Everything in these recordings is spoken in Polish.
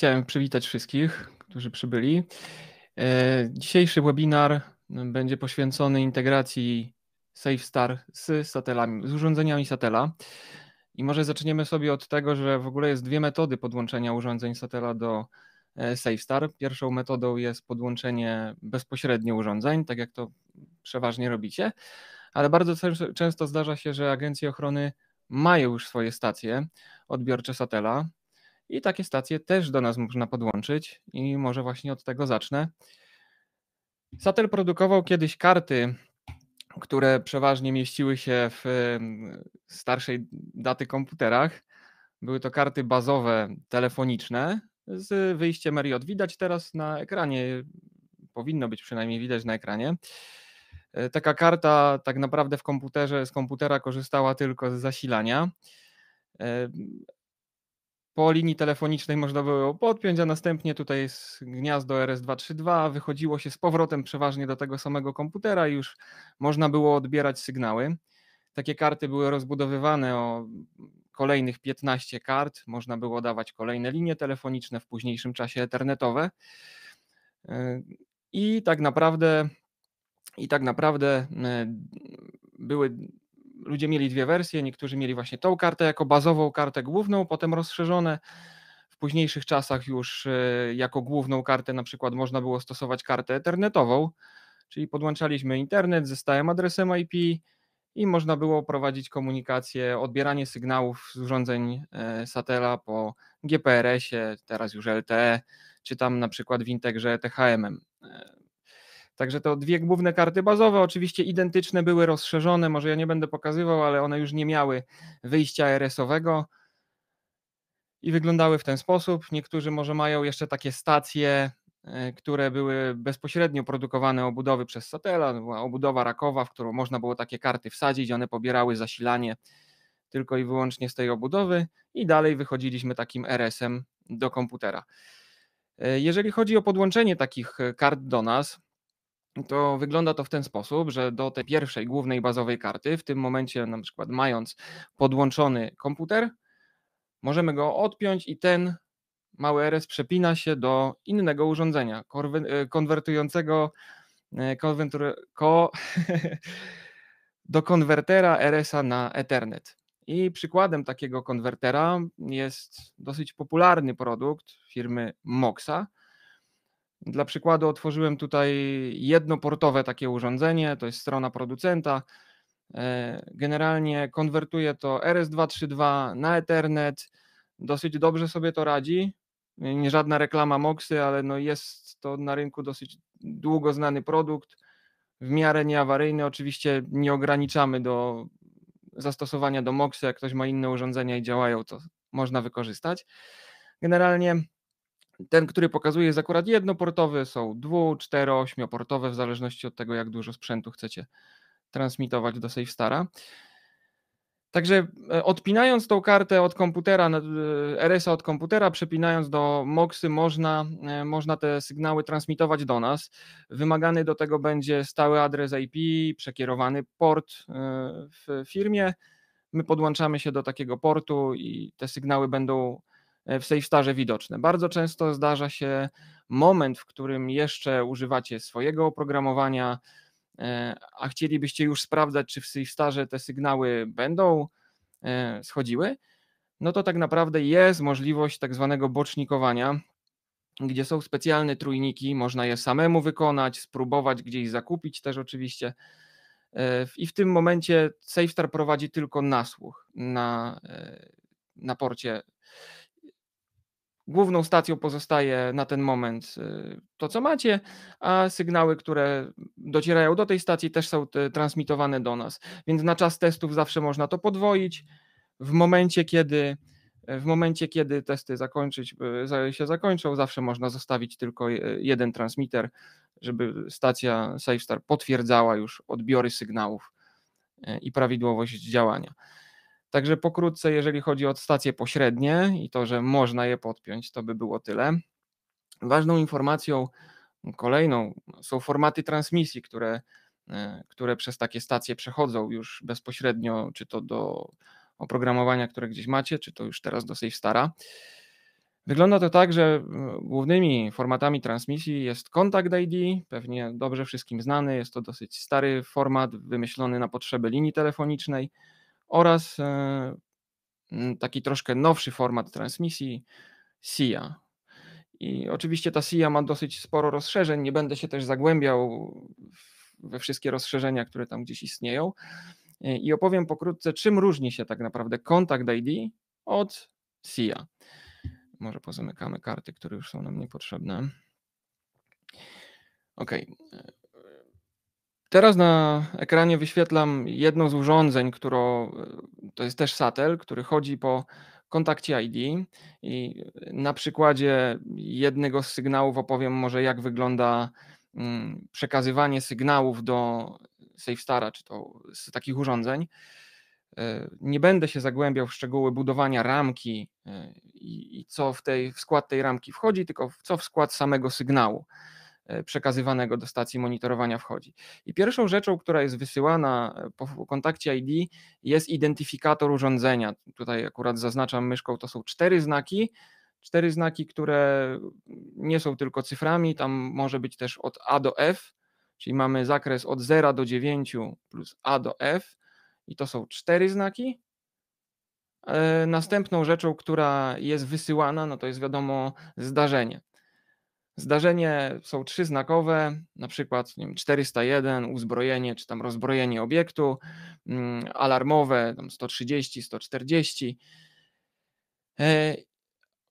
Chciałem przywitać wszystkich, którzy przybyli. E, dzisiejszy webinar będzie poświęcony integracji SafeStar z satelami, z urządzeniami satela. I może zaczniemy sobie od tego, że w ogóle jest dwie metody podłączenia urządzeń satela do e, SafeStar. Pierwszą metodą jest podłączenie bezpośrednio urządzeń, tak jak to przeważnie robicie, ale bardzo często zdarza się, że agencje ochrony mają już swoje stacje odbiorcze satela, i takie stacje też do nas można podłączyć i może właśnie od tego zacznę. Satel produkował kiedyś karty, które przeważnie mieściły się w starszej daty komputerach. Były to karty bazowe telefoniczne z wyjściem RJ. Widać teraz na ekranie, powinno być przynajmniej widać na ekranie. E, taka karta tak naprawdę w komputerze z komputera korzystała tylko z zasilania. E, po linii telefonicznej można było podpiąć, a następnie tutaj z gniazdo RS232 wychodziło się z powrotem przeważnie do tego samego komputera i już można było odbierać sygnały. Takie karty były rozbudowywane o kolejnych 15 kart, można było dawać kolejne linie telefoniczne, w późniejszym czasie ethernetowe. Yy, I tak naprawdę i tak naprawdę yy, były ludzie mieli dwie wersje, niektórzy mieli właśnie tą kartę jako bazową kartę główną, potem rozszerzone. W późniejszych czasach już e, jako główną kartę na przykład można było stosować kartę internetową, czyli podłączaliśmy internet ze stałym adresem IP i można było prowadzić komunikację, odbieranie sygnałów z urządzeń e, Satela po GPRS-ie, teraz już LTE, czy tam na przykład w Integrze THM-em. E, Także to dwie główne karty bazowe, oczywiście identyczne, były rozszerzone, może ja nie będę pokazywał, ale one już nie miały wyjścia RS-owego i wyglądały w ten sposób. Niektórzy może mają jeszcze takie stacje, e, które były bezpośrednio produkowane obudowy przez Satela, była obudowa rakowa, w którą można było takie karty wsadzić, one pobierały zasilanie tylko i wyłącznie z tej obudowy i dalej wychodziliśmy takim RS-em do komputera. E, jeżeli chodzi o podłączenie takich e, kart do nas, to wygląda to w ten sposób, że do tej pierwszej głównej bazowej karty, w tym momencie na przykład mając podłączony komputer, możemy go odpiąć i ten mały RS przepina się do innego urządzenia e, konwertującego e, ko, do konwertera RS-a na Ethernet. I przykładem takiego konwertera jest dosyć popularny produkt firmy Moxa, dla przykładu otworzyłem tutaj jednoportowe takie urządzenie, to jest strona producenta. E, generalnie konwertuje to RS232 na Ethernet. Dosyć dobrze sobie to radzi. Nie żadna reklama Moxy, ale no jest to na rynku dosyć długo znany produkt. W miarę nieawaryjny. Oczywiście nie ograniczamy do zastosowania do Moxy. Jak ktoś ma inne urządzenia i działają, to można wykorzystać. Generalnie ten, który pokazuje jest akurat jednoportowy, są dwu, cztero, ośmioportowe, w zależności od tego, jak dużo sprzętu chcecie transmitować do SafeStara. Także e, odpinając tą kartę od komputera, RS-a e, od komputera, przepinając do MOXy, można, e, można te sygnały transmitować do nas. Wymagany do tego będzie stały adres IP, przekierowany port w firmie. My podłączamy się do takiego portu i te sygnały będą E, w SafeStarze widoczne. Bardzo często zdarza się moment, w którym jeszcze używacie swojego oprogramowania, e, a chcielibyście już sprawdzać, czy w SafeStarze te sygnały będą e, schodziły, no to tak naprawdę jest możliwość tak zwanego bocznikowania, gdzie są specjalne trójniki, można je samemu wykonać, spróbować gdzieś zakupić też oczywiście. I w tym momencie SafeStar prowadzi tylko nasłuch na, na porcie główną stacją pozostaje na ten moment y, to, co macie, a sygnały, które docierają do tej stacji, też są y, transmitowane do nas. Więc na czas testów zawsze można to podwoić. W momencie, kiedy w momencie, kiedy testy zakończyć, y, się zakończą, zawsze można zostawić tylko jeden transmitter, żeby stacja SafeStar potwierdzała już odbiory sygnałów i prawidłowość działania. Także pokrótce, jeżeli chodzi o stacje pośrednie i to, że można je podpiąć, to by było tyle. Ważną informacją kolejną są formaty transmisji, które, e, które przez takie stacje przechodzą już bezpośrednio, czy to do oprogramowania, które gdzieś macie, czy to już teraz do stara. Wygląda to tak, że e, głównymi formatami transmisji jest Contact ID, pewnie dobrze wszystkim znany, jest to dosyć stary format wymyślony na potrzeby linii telefonicznej oraz e, mm, taki troszkę nowszy format transmisji SIA. I oczywiście ta SIA ma dosyć sporo rozszerzeń, nie będę się też zagłębiał we wszystkie rozszerzenia, które tam gdzieś istnieją. E, I opowiem pokrótce, czym różni się tak naprawdę Contact ID od SIA. Może pozamykamy karty, które już są nam niepotrzebne. Okay. Teraz na ekranie wyświetlam jedno z urządzeń, które to jest też satel, który chodzi po kontakcie ID i na przykładzie jednego z sygnałów opowiem może jak wygląda mm, przekazywanie sygnałów do SafeStara, czy to z takich urządzeń. E, nie będę się zagłębiał w szczegóły budowania ramki e, i co w, tej, w skład tej ramki wchodzi, tylko co w skład samego sygnału. E, przekazywanego do stacji monitorowania wchodzi. I pierwszą rzeczą, która jest wysyłana e, po kontakcie ID jest identyfikator urządzenia. Tutaj akurat zaznaczam myszką, to są cztery znaki, cztery znaki, które nie są tylko cyframi, tam może być też od A do F, czyli mamy zakres od 0 do 9 plus A do F i to są cztery znaki. E, następną rzeczą, która jest wysyłana, no to jest wiadomo zdarzenie. Zdarzenie są trzy znakowe, na przykład nie wiem, 401, uzbrojenie czy tam rozbrojenie obiektu, mm, alarmowe tam 130, 140. E,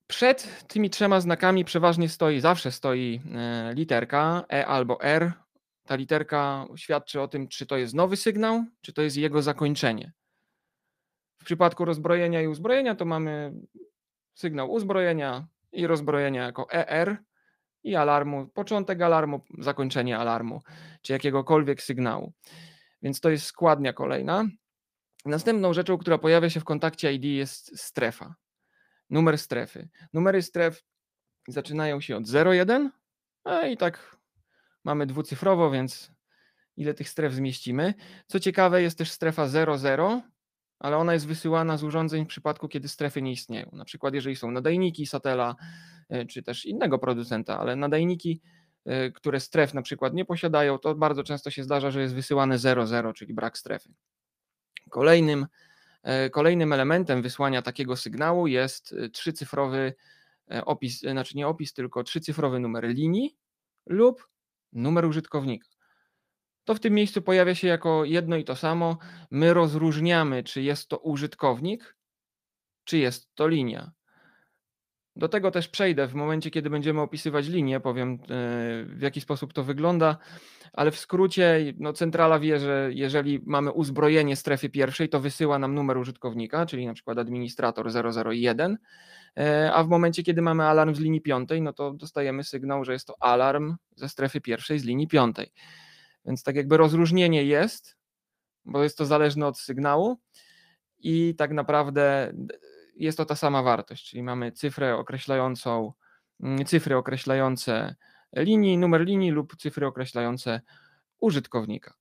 przed tymi trzema znakami przeważnie stoi, zawsze stoi e, literka E albo R. Ta literka świadczy o tym, czy to jest nowy sygnał, czy to jest jego zakończenie. W przypadku rozbrojenia i uzbrojenia to mamy sygnał uzbrojenia i rozbrojenia jako ER i alarmu, początek alarmu, zakończenie alarmu, czy jakiegokolwiek sygnału. Więc to jest składnia kolejna. Następną rzeczą, która pojawia się w kontakcie ID jest strefa, numer strefy. Numery stref zaczynają się od 01, a i tak mamy dwucyfrowo, więc ile tych stref zmieścimy. Co ciekawe, jest też strefa 00, ale ona jest wysyłana z urządzeń w przypadku, kiedy strefy nie istnieją. Na przykład, jeżeli są nadajniki Satela, e, czy też innego producenta, ale nadajniki, e, które stref na przykład nie posiadają, to bardzo często się zdarza, że jest wysyłane 00, czyli brak strefy. Kolejnym, e, kolejnym elementem wysłania takiego sygnału jest trzycyfrowy opis, znaczy nie opis, tylko trzycyfrowy numer linii lub numer użytkownika to w tym miejscu pojawia się jako jedno i to samo. My rozróżniamy, czy jest to użytkownik, czy jest to linia. Do tego też przejdę w momencie, kiedy będziemy opisywać linię, powiem e, w jaki sposób to wygląda, ale w skrócie no, centrala wie, że jeżeli mamy uzbrojenie strefy pierwszej, to wysyła nam numer użytkownika, czyli na przykład administrator 001, e, a w momencie, kiedy mamy alarm z linii piątej, no to dostajemy sygnał, że jest to alarm ze strefy pierwszej z linii piątej. Więc tak jakby rozróżnienie jest, bo jest to zależne od sygnału i tak naprawdę jest to ta sama wartość, czyli mamy cyfrę określającą, mm, cyfry określające linii, numer linii lub cyfry określające użytkownika.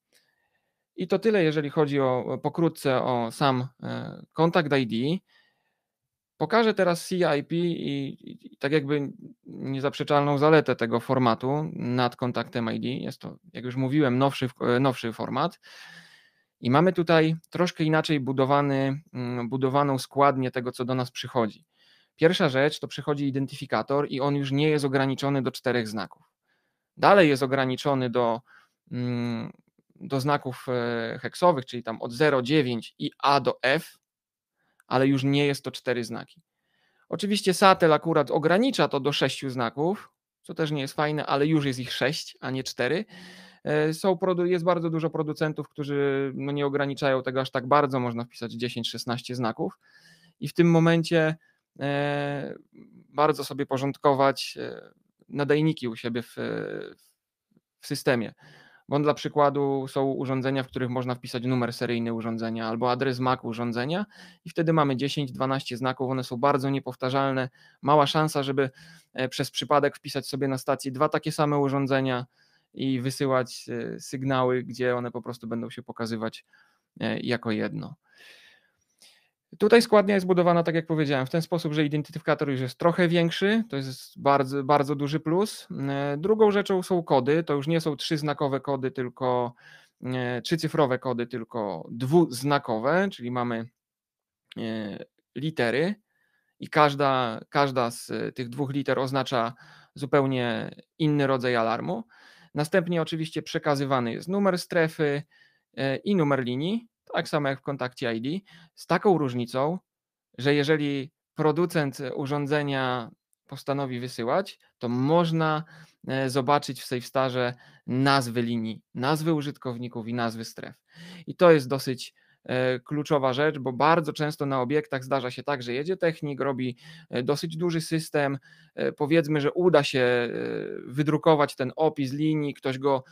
I to tyle, jeżeli chodzi o pokrótce o sam e, kontakt ID. Pokażę teraz CIP i, i, tak jakby niezaprzeczalną zaletę tego formatu nad kontaktem ID. Jest to, jak już mówiłem, nowszy, e, nowszy format. I mamy tutaj troszkę inaczej budowany, mm, budowaną składnię tego, co do nas przychodzi. Pierwsza rzecz to przychodzi identyfikator i on już nie jest ograniczony do czterech znaków. Dalej jest ograniczony do, mm, do znaków e, heksowych, czyli tam od 0,9 i A do F, ale już nie jest to cztery znaki. Oczywiście Satel akurat ogranicza to do sześciu znaków, co też nie jest fajne, ale już jest ich sześć, a nie cztery. E, są, jest bardzo dużo producentów, którzy no nie ograniczają tego aż tak bardzo, można wpisać 10-16 znaków i w tym momencie e, bardzo sobie porządkować e, nadajniki u siebie w, w systemie. Bo dla przykładu są urządzenia, w których można wpisać numer seryjny urządzenia albo adres MAC urządzenia i wtedy mamy 10-12 znaków, one są bardzo niepowtarzalne. Mała szansa, żeby e, przez przypadek wpisać sobie na stacji dwa takie same urządzenia i wysyłać e, sygnały, gdzie one po prostu będą się pokazywać e, jako jedno. Tutaj składnia jest budowana, tak jak powiedziałem, w ten sposób, że identyfikator już jest trochę większy, to jest bardzo, bardzo duży plus. E, drugą rzeczą są kody, to już nie są trzyznakowe kody, tylko e, trzycyfrowe kody, tylko dwuznakowe, czyli mamy e, litery i każda, każda z tych dwóch liter oznacza zupełnie inny rodzaj alarmu. Następnie oczywiście przekazywany jest numer strefy i numer linii tak samo jak w kontakcie ID, z taką różnicą, że jeżeli producent urządzenia postanowi wysyłać, to można e, zobaczyć w SafeStarze nazwy linii, nazwy użytkowników i nazwy stref. I to jest dosyć E, kluczowa rzecz, bo bardzo często na obiektach zdarza się tak, że jedzie technik, robi e, dosyć duży system, e, powiedzmy, że uda się wydrukować ten opis linii, ktoś go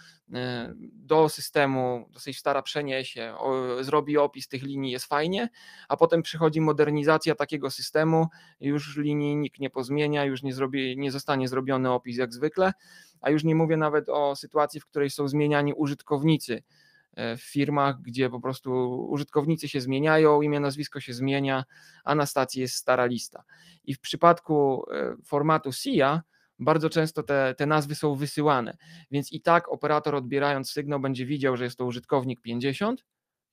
do systemu dosyć stara przeniesie, zrobi opis tych linii, jest fajnie, a potem przychodzi modernizacja takiego systemu, już linii nikt nie pozmienia, już nie, zrobi, nie zostanie zrobiony opis jak zwykle, a już nie mówię nawet o sytuacji, w której są zmieniani użytkownicy, E, w firmach, gdzie po prostu użytkownicy się zmieniają, imię, nazwisko się zmienia, a na stacji jest stara lista. I w przypadku e, formatu SIA bardzo często te, te nazwy są wysyłane, więc i tak operator odbierając sygnał będzie widział, że jest to użytkownik 50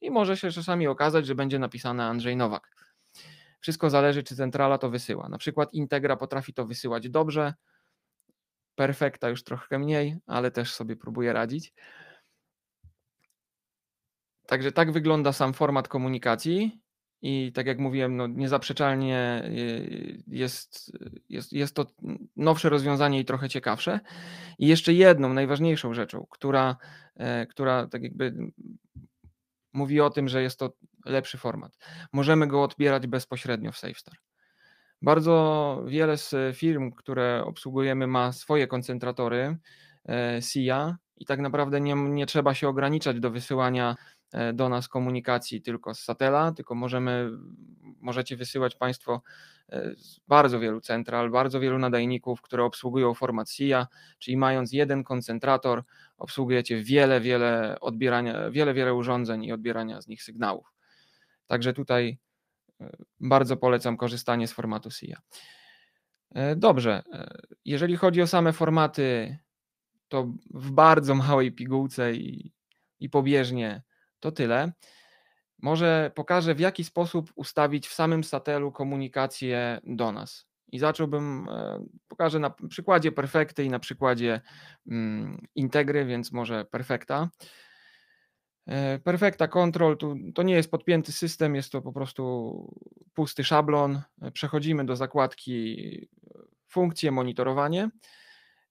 i może się czasami okazać, że będzie napisane Andrzej Nowak. Wszystko zależy, czy centrala to wysyła. Na przykład Integra potrafi to wysyłać dobrze, Perfekta już trochę mniej, ale też sobie próbuje radzić. Także tak wygląda sam format komunikacji. I tak jak mówiłem, no niezaprzeczalnie y, jest, jest, jest to nowsze rozwiązanie i trochę ciekawsze. I jeszcze jedną najważniejszą rzeczą, która, e, która tak jakby mówi o tym, że jest to lepszy format. Możemy go odbierać bezpośrednio w SafeStar. Bardzo wiele z firm, które obsługujemy, ma swoje koncentratory e, SIA i tak naprawdę nie, nie trzeba się ograniczać do wysyłania E, do nas komunikacji tylko z Satela, tylko możemy, możecie wysyłać Państwo e, z bardzo wielu central, bardzo wielu nadajników, które obsługują format SIA, czyli mając jeden koncentrator, obsługujecie wiele, wiele odbierania, wiele, wiele urządzeń i odbierania z nich sygnałów. Także tutaj e, bardzo polecam korzystanie z formatu SIA. Dobrze, jeżeli chodzi o same formaty, to w bardzo małej pigułce i, i pobieżnie to tyle. Może pokażę, w jaki sposób ustawić w samym satelu komunikację do nas. I zacząłbym, e, pokażę na przykładzie perfekty i na przykładzie mm, integry, więc może perfekta. E, perfekta Control to, to nie jest podpięty system, jest to po prostu pusty szablon. E, przechodzimy do zakładki funkcje monitorowanie.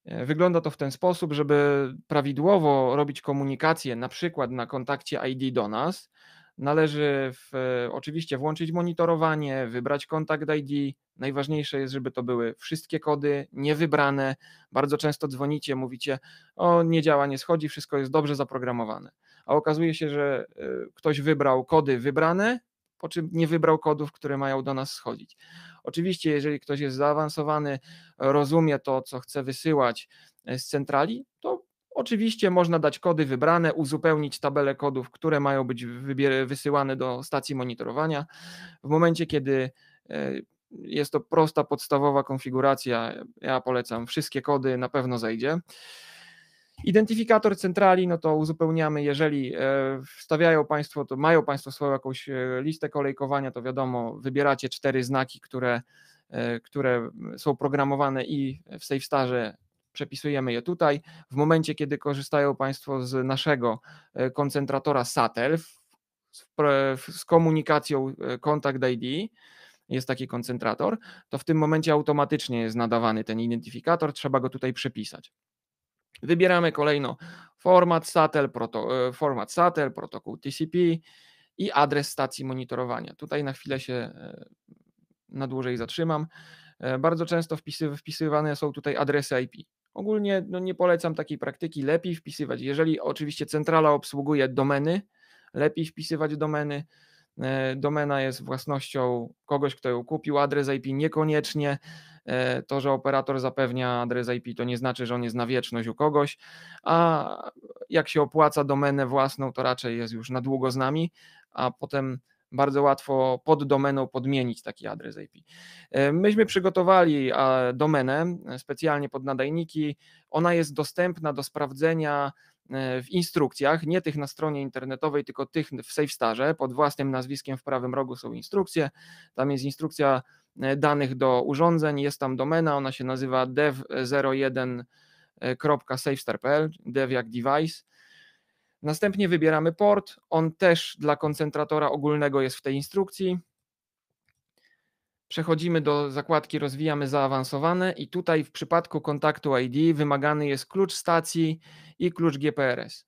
E, wygląda to w ten sposób, żeby prawidłowo robić komunikację, na przykład na kontakcie ID do nas, należy w, e, oczywiście włączyć monitorowanie, wybrać kontakt ID. Najważniejsze jest, żeby to były wszystkie kody, niewybrane. Bardzo często dzwonicie, mówicie: O, nie działa, nie schodzi, wszystko jest dobrze zaprogramowane. A okazuje się, że e, ktoś wybrał kody wybrane, po czym nie wybrał kodów, które mają do nas schodzić. Oczywiście, jeżeli ktoś jest zaawansowany, rozumie to, co chce wysyłać e, z centrali, to Oczywiście można dać kody wybrane, uzupełnić tabelę kodów, które mają być wysyłane do stacji monitorowania. W momencie, kiedy e, jest to prosta, podstawowa konfiguracja, ja polecam wszystkie kody, na pewno zejdzie. Identyfikator centrali, no to uzupełniamy, jeżeli e, wstawiają Państwo, to mają Państwo swoją jakąś e, listę kolejkowania, to wiadomo, wybieracie cztery znaki, które, e, które są programowane i w SafeStarze przepisujemy je tutaj. W momencie, kiedy korzystają Państwo z naszego koncentratora SATEL z komunikacją Contact ID, jest taki koncentrator, to w tym momencie automatycznie jest nadawany ten identyfikator, trzeba go tutaj przepisać. Wybieramy kolejno format SATEL, proto, e, format SATEL protokół TCP i adres stacji monitorowania. Tutaj na chwilę się e, na dłużej zatrzymam. E, bardzo często wpisy, wpisywane są tutaj adresy IP. Ogólnie no, nie polecam takiej praktyki, lepiej wpisywać, jeżeli oczywiście centrala obsługuje domeny, lepiej wpisywać domeny, E, domena jest własnością kogoś, kto ją kupił, adres IP niekoniecznie. E, to, że operator zapewnia adres IP, to nie znaczy, że on jest na wieczność u kogoś, a jak się opłaca domenę własną, to raczej jest już na długo z nami, a potem bardzo łatwo pod domeną podmienić taki adres IP. E, myśmy przygotowali domenę specjalnie pod nadajniki. Ona jest dostępna do sprawdzenia E, w instrukcjach, nie tych na stronie internetowej, tylko tych w SafeStarze, pod własnym nazwiskiem w prawym rogu są instrukcje, tam jest instrukcja e, danych do urządzeń, jest tam domena, ona się nazywa dev01.safestar.pl, dev jak device, Następnie wybieramy port, on też dla koncentratora ogólnego jest w tej instrukcji, Przechodzimy do zakładki rozwijamy zaawansowane i tutaj w przypadku kontaktu ID wymagany jest klucz stacji i klucz GPRS.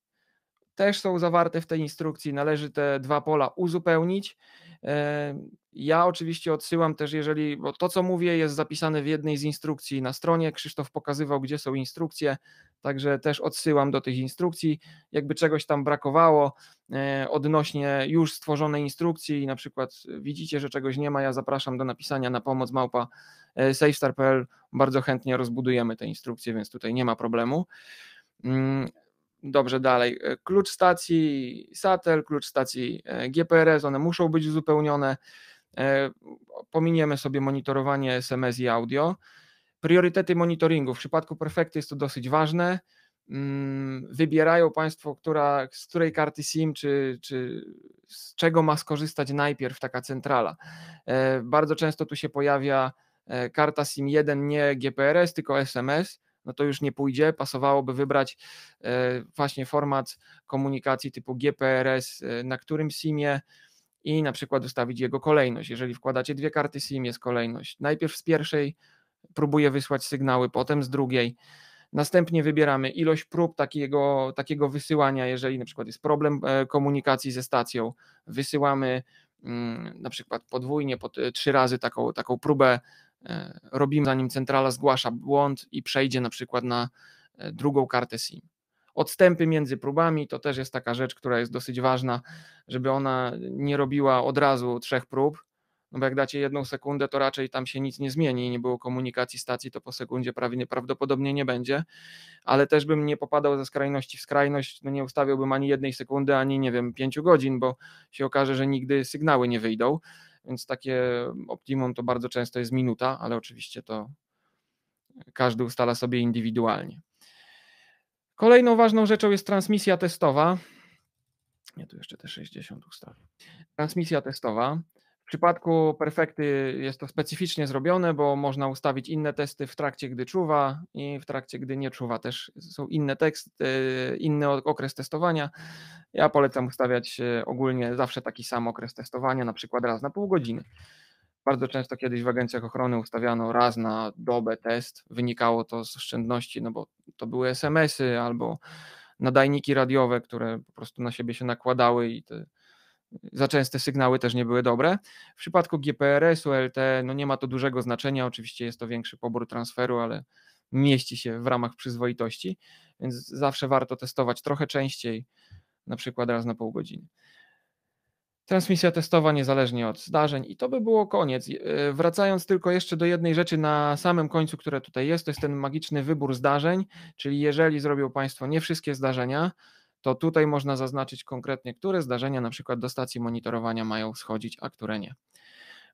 Też są zawarte w tej instrukcji, należy te dwa pola uzupełnić. E, ja oczywiście odsyłam też, jeżeli, bo to co mówię jest zapisane w jednej z instrukcji na stronie, Krzysztof pokazywał, gdzie są instrukcje, Także też odsyłam do tych instrukcji. Jakby czegoś tam brakowało e, odnośnie już stworzonej instrukcji, na przykład e, widzicie, że czegoś nie ma, ja zapraszam do napisania na pomoc małpa e, safestar.pl. Bardzo chętnie rozbudujemy te instrukcje, więc tutaj nie ma problemu. Mm, dobrze, dalej. Klucz stacji SATEL, klucz stacji GPRS, one muszą być uzupełnione. Pominiemy sobie monitorowanie SMS i audio. Priorytety monitoringu. W przypadku Perfekty jest to dosyć ważne. Mm, wybierają Państwo, która, z której karty SIM, czy, czy z czego ma skorzystać najpierw taka centrala. E, bardzo często tu się pojawia e, karta SIM 1, nie GPRS, tylko SMS. No to już nie pójdzie. Pasowałoby wybrać e, właśnie format komunikacji typu GPRS, na którym SIMie i na przykład ustawić jego kolejność. Jeżeli wkładacie dwie karty SIM, jest kolejność. Najpierw z pierwszej próbuje wysłać sygnały, potem z drugiej. Następnie wybieramy ilość prób takiego, takiego wysyłania, jeżeli na przykład jest problem e, komunikacji ze stacją, wysyłamy mm, na przykład podwójnie, pod, e, trzy razy taką, taką próbę e, robimy, zanim centrala zgłasza błąd i przejdzie na przykład na drugą kartę SIM. Odstępy między próbami to też jest taka rzecz, która jest dosyć ważna, żeby ona nie robiła od razu trzech prób, no bo jak dacie jedną sekundę, to raczej tam się nic nie zmieni, i nie było komunikacji stacji, to po sekundzie prawie prawdopodobnie nie będzie, ale też bym nie popadał ze skrajności w skrajność, no nie ustawiałbym ani jednej sekundy, ani nie wiem, pięciu godzin, bo się okaże, że nigdy sygnały nie wyjdą, więc takie optimum to bardzo często jest minuta, ale oczywiście to każdy ustala sobie indywidualnie. Kolejną ważną rzeczą jest transmisja testowa. Nie, tu jeszcze te 60 ustawię. Transmisja testowa. W przypadku perfekty jest to specyficznie zrobione, bo można ustawić inne testy w trakcie, gdy czuwa i w trakcie, gdy nie czuwa też są inne teksty, inny okres testowania. Ja polecam ustawiać e, ogólnie zawsze taki sam okres testowania, na przykład raz na pół godziny. Bardzo często kiedyś w agencjach ochrony ustawiano raz na dobę test. Wynikało to z oszczędności, no bo to były SMS-y albo nadajniki radiowe, które po prostu na siebie się nakładały i te za częste sygnały też nie były dobre. W przypadku GPRS-u, LTE, no nie ma to dużego znaczenia, oczywiście jest to większy pobór transferu, ale mieści się w ramach przyzwoitości, więc zawsze warto testować trochę częściej, na przykład raz na pół godziny. Transmisja testowa niezależnie od zdarzeń i to by było koniec. Y, wracając tylko jeszcze do jednej rzeczy na samym końcu, która tutaj jest, to jest ten magiczny wybór zdarzeń, czyli jeżeli zrobią Państwo nie wszystkie zdarzenia, to tutaj można zaznaczyć konkretnie, które zdarzenia na przykład do stacji monitorowania mają schodzić, a które nie.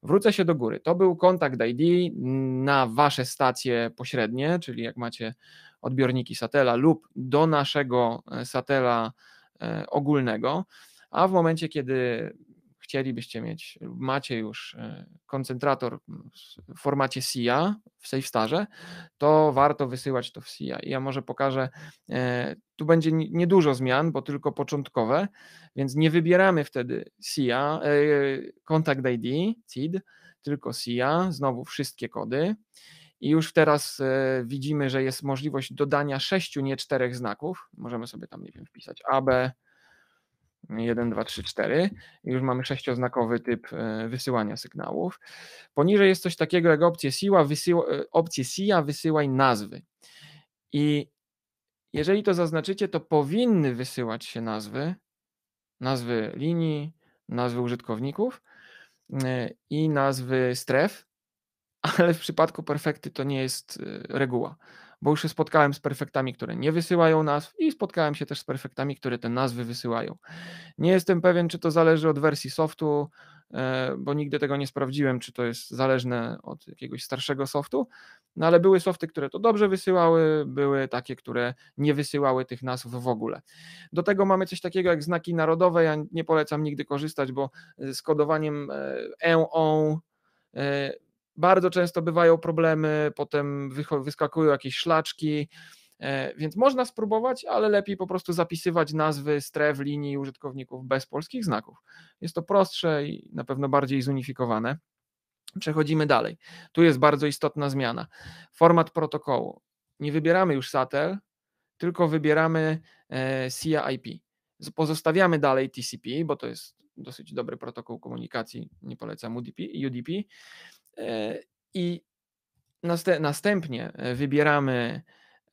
Wrócę się do góry. To był kontakt ID na wasze stacje pośrednie, czyli jak macie odbiorniki satela lub do naszego e, satela e, ogólnego, a w momencie, kiedy chcielibyście mieć, macie już e, koncentrator w formacie SIA w SafeStarze, to warto wysyłać to w SIA. I ja może pokażę, e, tu będzie niedużo zmian, bo tylko początkowe, więc nie wybieramy wtedy SIA, e, Contact ID, CID, tylko SIA, znowu wszystkie kody. I już teraz widzimy, że jest możliwość dodania sześciu, nie czterech znaków. Możemy sobie tam, nie wiem, wpisać AB, 1, 2, 3, 4. I już mamy sześcioznakowy typ e, wysyłania sygnałów. Poniżej jest coś takiego jak opcję SIA, wysyła, e, opcję SIA wysyłaj nazwy. I jeżeli to zaznaczycie, to powinny wysyłać się nazwy, nazwy linii, nazwy użytkowników e, i nazwy stref, ale w przypadku perfekty to nie jest reguła bo już się spotkałem z perfektami, które nie wysyłają nazw i spotkałem się też z perfektami, które te nazwy wysyłają. Nie jestem pewien, czy to zależy od wersji softu, e, bo nigdy tego nie sprawdziłem, czy to jest zależne od jakiegoś starszego softu, no ale były softy, które to dobrze wysyłały, były takie, które nie wysyłały tych nazw w ogóle. Do tego mamy coś takiego jak znaki narodowe, ja nie polecam nigdy korzystać, bo z kodowaniem EON e e, bardzo często bywają problemy, potem wyskakują jakieś szlaczki, e, więc można spróbować, ale lepiej po prostu zapisywać nazwy stref, linii użytkowników bez polskich znaków. Jest to prostsze i na pewno bardziej zunifikowane. Przechodzimy dalej. Tu jest bardzo istotna zmiana. Format protokołu. Nie wybieramy już SATEL, tylko wybieramy e, C.I.P. IP. Pozostawiamy dalej TCP, bo to jest dosyć dobry protokół komunikacji, nie polecam UDP, UDP E, I następnie e, wybieramy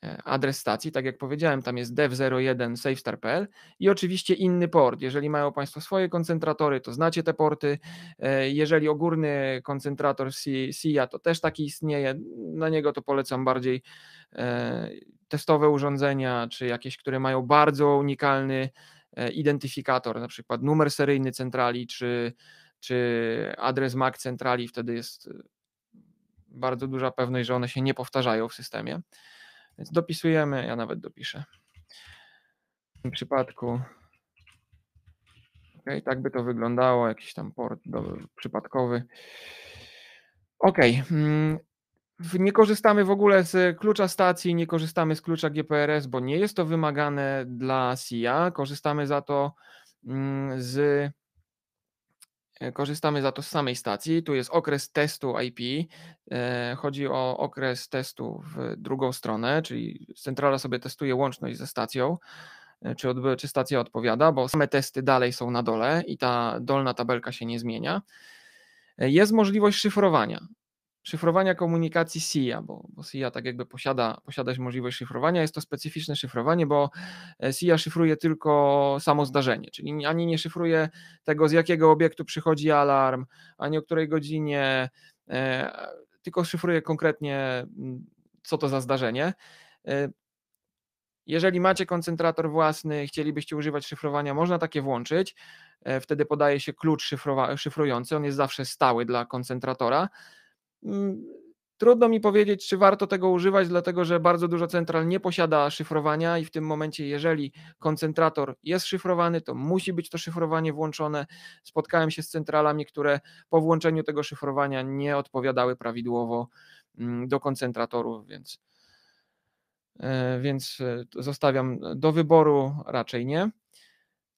e, adres stacji, tak jak powiedziałem, tam jest dev01 safestar.pl i oczywiście inny port. Jeżeli mają Państwo swoje koncentratory, to znacie te porty. Jeżeli ogólny koncentrator SIA, to też taki istnieje. Na niego to polecam bardziej testowe urządzenia, czy jakieś, które mają bardzo unikalny identyfikator, na przykład numer seryjny centrali, czy czy adres MAC centrali, wtedy jest y, bardzo duża pewność, że one się nie powtarzają w systemie. Więc dopisujemy, ja nawet dopiszę. W tym przypadku ok, tak by to wyglądało, jakiś tam port do, przypadkowy. Ok, mm, nie korzystamy w ogóle z klucza stacji, nie korzystamy z klucza GPRS, bo nie jest to wymagane dla SIA. Korzystamy za to mm, z E, korzystamy za to z samej stacji. Tu jest okres testu IP. E, chodzi o okres testu w drugą stronę, czyli centrala sobie testuje łączność ze stacją, e, czy, odby, czy stacja odpowiada, bo same testy dalej są na dole i ta dolna tabelka się nie zmienia. Jest możliwość szyfrowania szyfrowania komunikacji SIA, bo, bo SIA tak jakby posiada, posiadać możliwość szyfrowania. Jest to specyficzne szyfrowanie, bo SIA e, szyfruje tylko samo zdarzenie, czyli ani nie szyfruje tego, z jakiego obiektu przychodzi alarm, ani o której godzinie, e, tylko szyfruje konkretnie, co to za zdarzenie. E, jeżeli macie koncentrator własny, chcielibyście używać szyfrowania, można takie włączyć. wtedy podaje się klucz szyfrujący, on jest zawsze stały dla koncentratora. Mm, trudno mi powiedzieć, czy warto tego używać, dlatego że bardzo dużo central nie posiada szyfrowania i w tym momencie, jeżeli koncentrator jest szyfrowany, to musi być to szyfrowanie włączone. Spotkałem się z centralami, które po włączeniu tego szyfrowania nie odpowiadały prawidłowo mm, do koncentratorów, więc, e, więc e, zostawiam do wyboru raczej nie.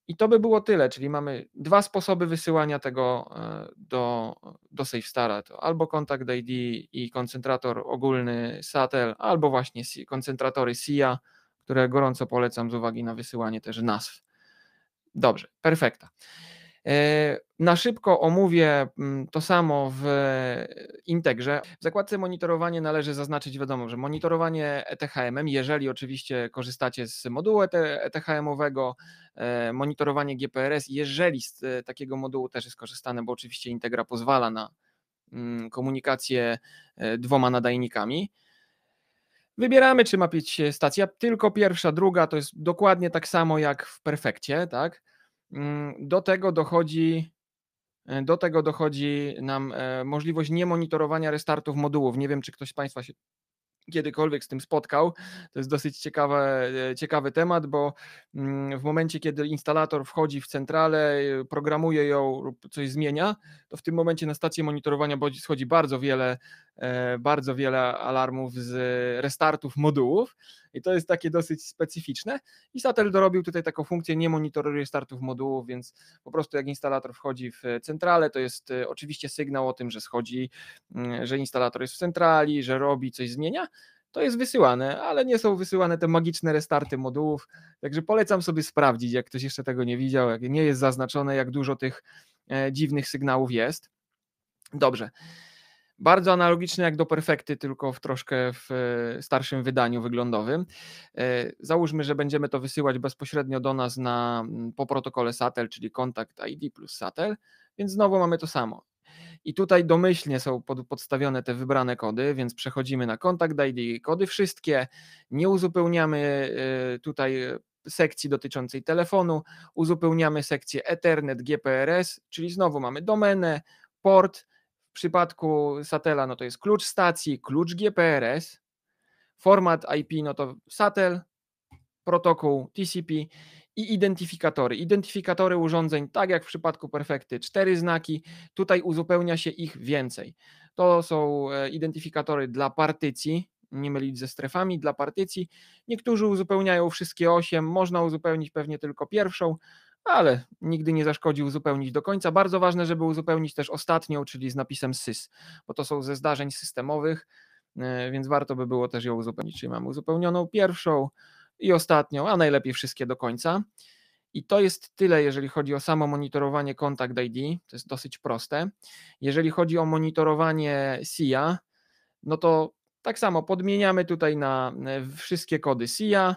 I to by było tyle, czyli mamy dwa sposoby wysyłania tego e, do, do SafeStara. To albo Contact ID i koncentrator ogólny SATEL, albo właśnie koncentratory SIA, które gorąco polecam z uwagi na wysyłanie też nazw. Dobrze, perfekta. Yy, na szybko omówię mm, to samo w Integrze. W zakładce monitorowanie należy zaznaczyć, wiadomo, że monitorowanie ETHM, jeżeli oczywiście korzystacie z modułu ETHM-owego, e e, monitorowanie GPRS, jeżeli z e, takiego modułu też jest korzystane, bo oczywiście Integra pozwala na mm, komunikację dwoma nadajnikami. Wybieramy, czy ma być stacja tylko pierwsza, druga, to jest dokładnie tak samo jak w Perfekcie, tak? Mm, do tego dochodzi e, do tego dochodzi nam e, możliwość niemonitorowania restartów modułów. Nie wiem, czy ktoś z Państwa się kiedykolwiek z tym spotkał. To jest dosyć ciekawe, e, ciekawy temat, bo mm, w momencie, kiedy instalator wchodzi w centralę, programuje ją lub coś zmienia, to w tym momencie na stację monitorowania schodzi bardzo wiele, e, bardzo wiele alarmów z restartów modułów i to jest takie dosyć specyficzne. I Satel dorobił tutaj taką funkcję, nie monitoruje startów modułów, więc po prostu jak instalator wchodzi w centralę, to jest e, oczywiście sygnał o tym, że schodzi, mm, że instalator jest w centrali, że robi, coś zmienia, to jest wysyłane, ale nie są wysyłane te magiczne restarty modułów. Także polecam sobie sprawdzić, jak ktoś jeszcze tego nie widział, jak nie jest zaznaczone, jak dużo tych e, dziwnych sygnałów jest. Dobrze. Bardzo analogiczne jak do perfekty, tylko w troszkę w e, starszym wydaniu wyglądowym. E, załóżmy, że będziemy to wysyłać bezpośrednio do nas na, mm, po protokole SATEL, czyli kontakt ID plus SATEL, więc znowu mamy to samo. I tutaj domyślnie są pod, podstawione te wybrane kody, więc przechodzimy na kontakt ID, kody wszystkie, nie uzupełniamy y, tutaj sekcji dotyczącej telefonu, uzupełniamy sekcję Ethernet GPRS, czyli znowu mamy domenę, port, w przypadku Satela no to jest klucz stacji, klucz GPRS, format IP no to Satel, protokół TCP i identyfikatory. Identyfikatory urządzeń, tak jak w przypadku Perfekty, cztery znaki, tutaj uzupełnia się ich więcej. To są e, identyfikatory dla partycji, nie mylić ze strefami dla partycji. Niektórzy uzupełniają wszystkie osiem, można uzupełnić pewnie tylko pierwszą, ale nigdy nie zaszkodzi uzupełnić do końca. Bardzo ważne, żeby uzupełnić też ostatnią, czyli z napisem sys, bo to są ze zdarzeń systemowych, e, więc warto by było też ją uzupełnić. Czyli mamy uzupełnioną pierwszą, i ostatnią, a najlepiej wszystkie do końca. I to jest tyle, jeżeli chodzi o samo monitorowanie Contact ID, to jest dosyć proste. Jeżeli chodzi o monitorowanie SIA, no to tak samo podmieniamy tutaj na e, wszystkie kody SIA,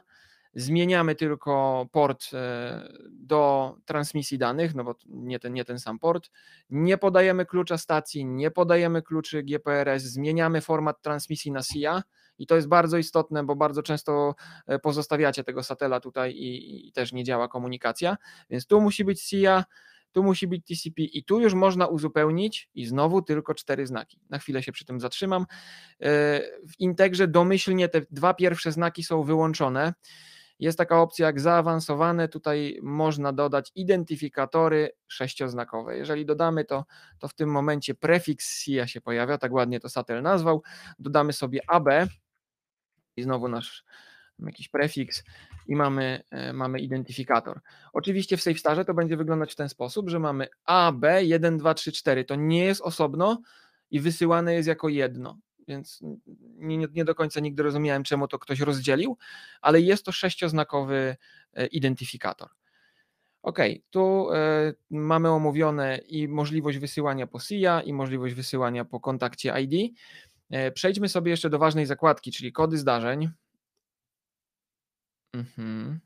zmieniamy tylko port e, do transmisji danych, no bo nie ten, nie ten sam port, nie podajemy klucza stacji, nie podajemy kluczy GPRS, zmieniamy format transmisji na SIA, i to jest bardzo istotne, bo bardzo często e, pozostawiacie tego satela tutaj i, i też nie działa komunikacja. Więc tu musi być SIA, tu musi być TCP i tu już można uzupełnić i znowu tylko cztery znaki. Na chwilę się przy tym zatrzymam. E, w Integrze domyślnie te dwa pierwsze znaki są wyłączone. Jest taka opcja jak zaawansowane, tutaj można dodać identyfikatory sześcioznakowe. Jeżeli dodamy to, to w tym momencie prefiks SIA się pojawia, tak ładnie to Satel nazwał. Dodamy sobie AB, i znowu nasz jakiś prefiks i mamy, e, mamy identyfikator. Oczywiście w SafeStarze to będzie wyglądać w ten sposób, że mamy A, B, To nie jest osobno i wysyłane jest jako jedno, więc nie, nie, nie do końca nigdy rozumiałem, czemu to ktoś rozdzielił, ale jest to sześcioznakowy e, identyfikator. OK, tu y, mamy omówione i możliwość wysyłania po SIA, i możliwość wysyłania po kontakcie ID. E, przejdźmy sobie jeszcze do ważnej zakładki, czyli kody zdarzeń. Mhm.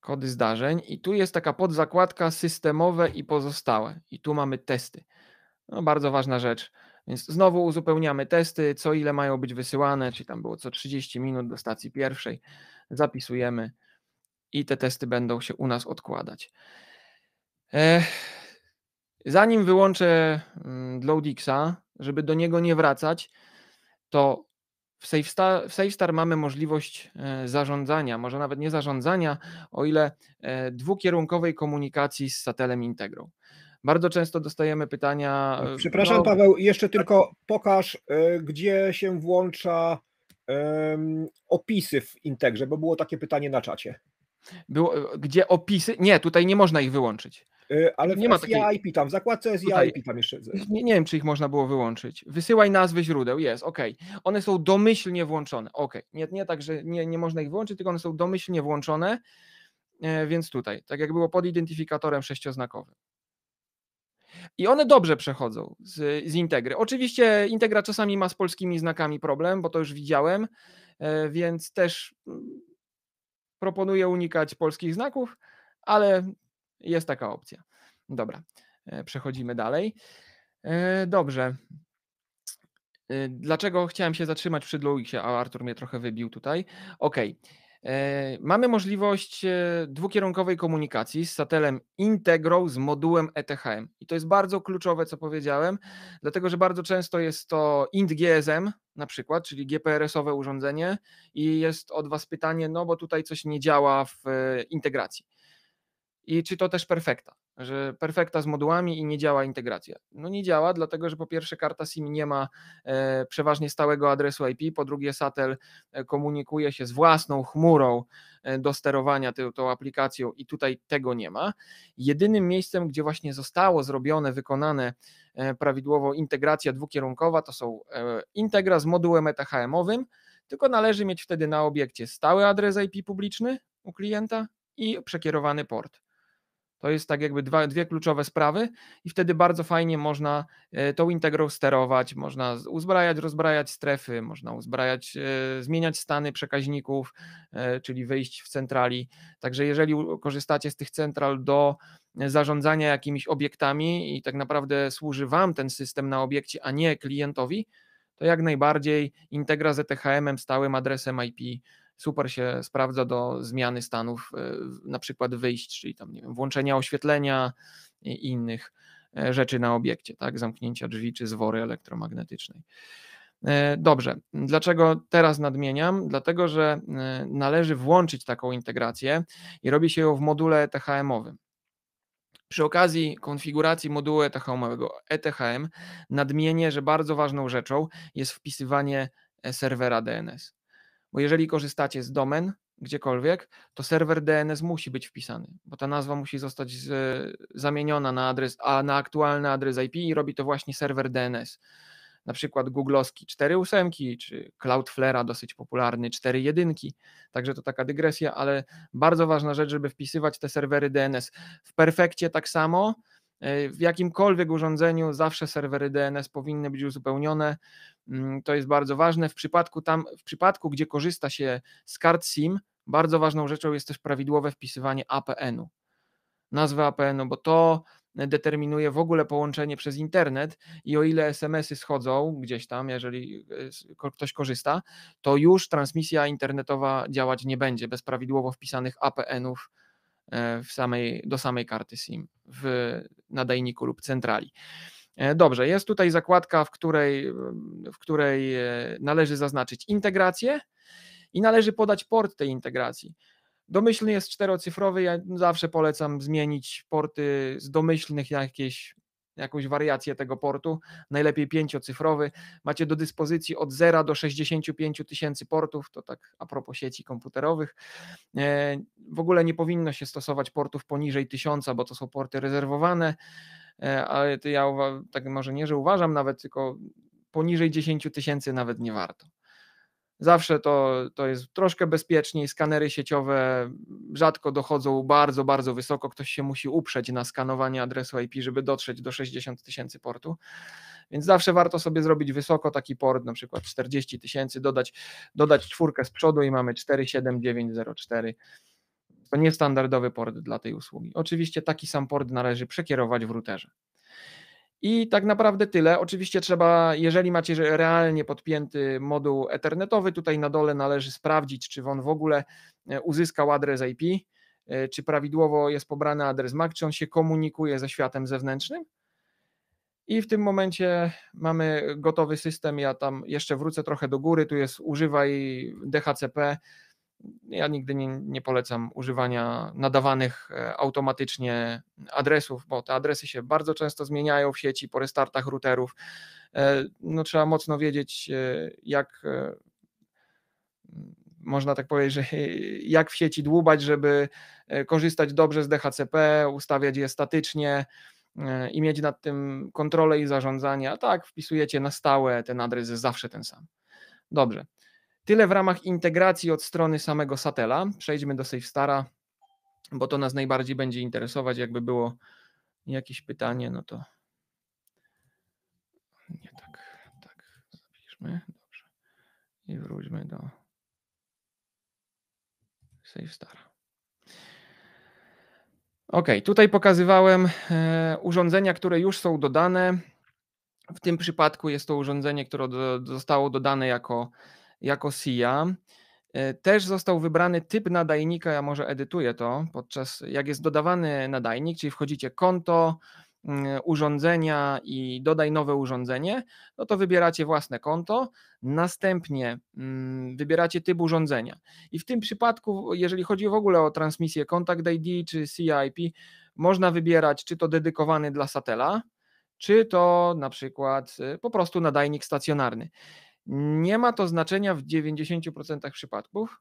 Kody zdarzeń. I tu jest taka podzakładka systemowe i pozostałe. I tu mamy testy. No, bardzo ważna rzecz. Więc znowu uzupełniamy testy, co ile mają być wysyłane, czyli tam było co 30 minut do stacji pierwszej. Zapisujemy i te testy będą się u nas odkładać. E, zanim wyłączę mm, Loadixa, żeby do niego nie wracać, to w SafeStar, w SafeStar mamy możliwość e, zarządzania, może nawet nie zarządzania, o ile e, dwukierunkowej komunikacji z satelem Integrą. Bardzo często dostajemy pytania. E, przepraszam, no... Paweł, jeszcze tak. tylko pokaż, gdzie się włącza um, opisy w Integrze, bo było takie pytanie na czacie. Było, gdzie opisy? Nie, tutaj nie można ich wyłączyć. E, ale nie ma takiej... IP tam, w zakładce SIA IP tam jeszcze. Nie, nie, wiem, czy ich można było wyłączyć. Wysyłaj nazwy źródeł, jest, ok. One są domyślnie włączone, ok. Nie, nie tak, że nie, nie można ich wyłączyć, tylko one są domyślnie włączone, e, więc tutaj, tak jak było pod identyfikatorem sześcioznakowym. I one dobrze przechodzą z, z Integry. Oczywiście Integra czasami ma z polskimi znakami problem, bo to już widziałem, e, więc też mm, proponuję unikać polskich znaków, ale jest taka opcja. Dobra, e, przechodzimy dalej. E, dobrze. E, dlaczego chciałem się zatrzymać przy Dlouxie, a Artur mnie trochę wybił tutaj? Ok. Mamy możliwość dwukierunkowej komunikacji z satelem Integrą, z modułem ETHM. I to jest bardzo kluczowe, co powiedziałem, dlatego że bardzo często jest to INT GSM na przykład, czyli GPRS-owe urządzenie i jest od Was pytanie, no bo tutaj coś nie działa w integracji. I czy to też perfekta, że perfekta z modułami i nie działa integracja? No nie działa, dlatego że po pierwsze karta SIM nie ma e, przeważnie stałego adresu IP, po drugie Satel e, komunikuje się z własną chmurą e, do sterowania tą, tą aplikacją i tutaj tego nie ma. Jedynym miejscem, gdzie właśnie zostało zrobione, wykonane e, prawidłowo integracja dwukierunkowa, to są e, integra z modułem ETHM-owym, tylko należy mieć wtedy na obiekcie stały adres IP publiczny u klienta i przekierowany port. To jest tak jakby dwa, dwie kluczowe sprawy i wtedy bardzo fajnie można e, tą integrą sterować, można uzbrajać, rozbrajać strefy, można uzbrajać, e, zmieniać stany przekaźników, e, czyli wyjść w centrali. Także jeżeli korzystacie z tych central do zarządzania jakimiś obiektami i tak naprawdę służy Wam ten system na obiekcie, a nie klientowi, to jak najbardziej integra z ETHM-em, stałym adresem IP super się sprawdza do zmiany stanów, e, na przykład wyjść, czyli tam nie wiem, włączenia oświetlenia i innych e, rzeczy na obiekcie, tak, zamknięcia drzwi czy zwory elektromagnetycznej. E, dobrze, dlaczego teraz nadmieniam? Dlatego, że należy włączyć taką integrację i robi się ją w module ethm owym Przy okazji konfiguracji modułu ETHM-owego ETHM nadmienię, że bardzo ważną rzeczą jest wpisywanie serwera DNS. Bo jeżeli korzystacie z domen gdziekolwiek, to serwer DNS musi być wpisany, bo ta nazwa musi zostać z, zamieniona na adres, a na aktualny adres IP i robi to właśnie serwer DNS. Na przykład googlowski 4.8 czy Cloudflare dosyć popularny 4.1. Także to taka dygresja, ale bardzo ważna rzecz, żeby wpisywać te serwery DNS. W Perfekcie tak samo E, w jakimkolwiek urządzeniu zawsze serwery DNS powinny być uzupełnione. Mm, to jest bardzo ważne. W przypadku, tam, w przypadku gdzie korzysta się z kart SIM, bardzo ważną rzeczą jest też prawidłowe wpisywanie APN-u, nazwy APN-u, bo to determinuje w ogóle połączenie przez internet i o ile SMS-y schodzą gdzieś tam, jeżeli e, ktoś korzysta, to już transmisja internetowa działać nie będzie bez prawidłowo wpisanych APN-ów E, w samej, do samej karty SIM w nadajniku lub centrali. E, dobrze, jest tutaj zakładka, w której, w której e, należy zaznaczyć integrację i należy podać port tej integracji. Domyślny jest czterocyfrowy, ja zawsze polecam zmienić porty z domyślnych na jakieś jakąś wariację tego portu, najlepiej pięciocyfrowy. Macie do dyspozycji od 0 do 65 tysięcy portów, to tak a propos sieci komputerowych. E, w ogóle nie powinno się stosować portów poniżej 1000, bo to są porty rezerwowane, e, ale to ja tak może nie, że uważam nawet, tylko poniżej 10 tysięcy nawet nie warto. Zawsze to, to jest troszkę bezpieczniej. Skanery sieciowe rzadko dochodzą bardzo, bardzo wysoko. Ktoś się musi uprzeć na skanowanie adresu IP, żeby dotrzeć do 60 tysięcy portu. Więc zawsze warto sobie zrobić wysoko taki port, na przykład 40 tysięcy, dodać, dodać czwórkę z przodu i mamy 47904. To niestandardowy port dla tej usługi. Oczywiście taki sam port należy przekierować w routerze. I tak naprawdę tyle. Oczywiście trzeba, jeżeli macie realnie podpięty moduł ethernetowy, tutaj na dole należy sprawdzić, czy on w ogóle e, uzyskał adres IP, e, czy prawidłowo jest pobrany adres MAC, czy on się komunikuje ze światem zewnętrznym. I w tym momencie mamy gotowy system. Ja tam jeszcze wrócę trochę do góry. Tu jest używaj DHCP ja nigdy nie, nie polecam używania nadawanych e, automatycznie adresów, bo te adresy się bardzo często zmieniają w sieci po restartach routerów. E, no, trzeba mocno wiedzieć, e, jak można tak powiedzieć, że jak w sieci dłubać, żeby korzystać dobrze z DHCP, ustawiać je statycznie i mieć nad tym kontrolę i zarządzanie. A tak, wpisujecie na stałe ten adres, jest zawsze ten sam. Dobrze. Tyle w ramach integracji od strony samego Satela. Przejdźmy do SafeStara, bo to nas najbardziej będzie interesować. Jakby było jakieś pytanie, no to. Nie tak, tak, zapiszmy. Dobrze. I wróćmy do SafeStara. Ok, tutaj pokazywałem e, urządzenia, które już są dodane. W tym przypadku jest to urządzenie, które do, zostało dodane jako jako SIA. E, też został wybrany typ nadajnika, ja może edytuję to, podczas jak jest dodawany nadajnik, czyli wchodzicie konto, mm, urządzenia i dodaj nowe urządzenie, no to wybieracie własne konto, następnie mm, wybieracie typ urządzenia. I w tym przypadku, jeżeli chodzi w ogóle o transmisję Contact ID czy CIP, można wybierać czy to dedykowany dla satela, czy to na przykład y, po prostu nadajnik stacjonarny. Nie ma to znaczenia w 90% przypadków.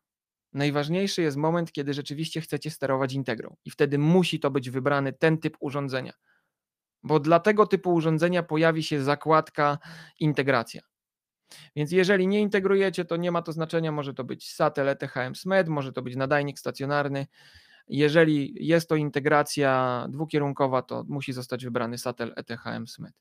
Najważniejszy jest moment, kiedy rzeczywiście chcecie sterować integrą i wtedy musi to być wybrany ten typ urządzenia, bo dla tego typu urządzenia pojawi się zakładka integracja. Więc jeżeli nie integrujecie, to nie ma to znaczenia, może to być satelit smed może to być nadajnik stacjonarny. Jeżeli jest to integracja dwukierunkowa, to musi zostać wybrany satel ETHM SMED.